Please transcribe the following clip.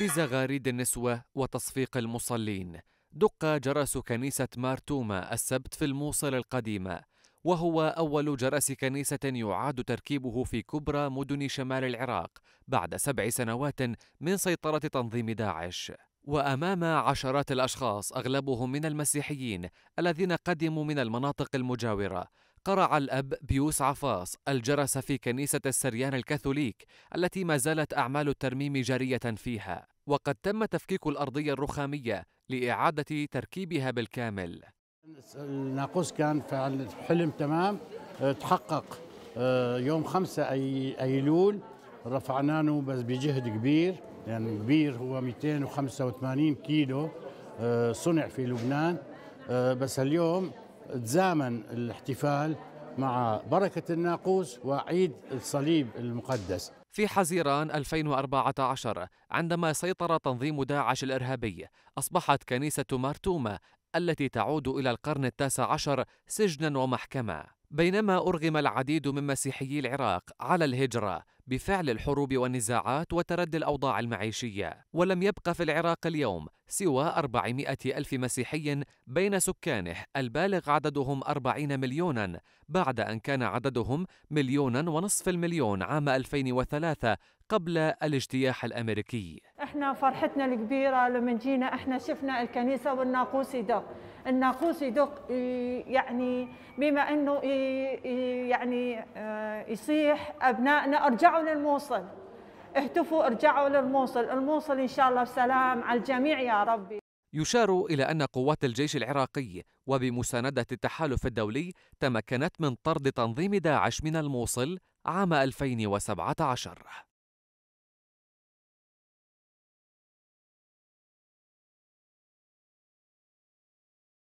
بزغاريد النسوة وتصفيق المصلين دق جرس كنيسة مارتوما السبت في الموصل القديمة وهو أول جرس كنيسة يعاد تركيبه في كبرى مدن شمال العراق بعد سبع سنوات من سيطرة تنظيم داعش وامام عشرات الاشخاص اغلبهم من المسيحيين الذين قدموا من المناطق المجاوره قرع الأب بيوس عفاص الجرس في كنيسة السريان الكاثوليك التي ما زالت أعمال الترميم جارية فيها وقد تم تفكيك الأرضية الرخامية لإعادة تركيبها بالكامل الناقوس كان فعل حلم تمام آه، تحقق آه، يوم 5 أيلول رفعناه بس بجهد كبير يعني كبير هو 285 كيلو آه، صنع في لبنان بس اليوم تزامن الاحتفال مع بركة الناقوس وعيد الصليب المقدس في حزيران 2014 عندما سيطر تنظيم داعش الإرهابي أصبحت كنيسة مارتوما التي تعود إلى القرن التاسع عشر سجنا ومحكمة بينما أرغم العديد من مسيحيي العراق على الهجرة بفعل الحروب والنزاعات وتردي الأوضاع المعيشية ولم يبقى في العراق اليوم سوى 400 ألف مسيحي بين سكانه البالغ عددهم 40 مليونا بعد أن كان عددهم مليونا ونصف المليون عام 2003 قبل الاجتياح الأمريكي احنا فرحتنا الكبيرة لما جينا احنا شفنا الكنيسة والناقوس ده الناقوس يدق يعني بما انه يعني آه، يصيح ابنائنا ارجعوا للموصل اهتفوا ارجعوا للموصل الموصل ان شاء الله بسلام على الجميع يا ربي يشار إلى أن قوات الجيش العراقي وبمساندة التحالف الدولي تمكنت من طرد تنظيم داعش من الموصل عام 2017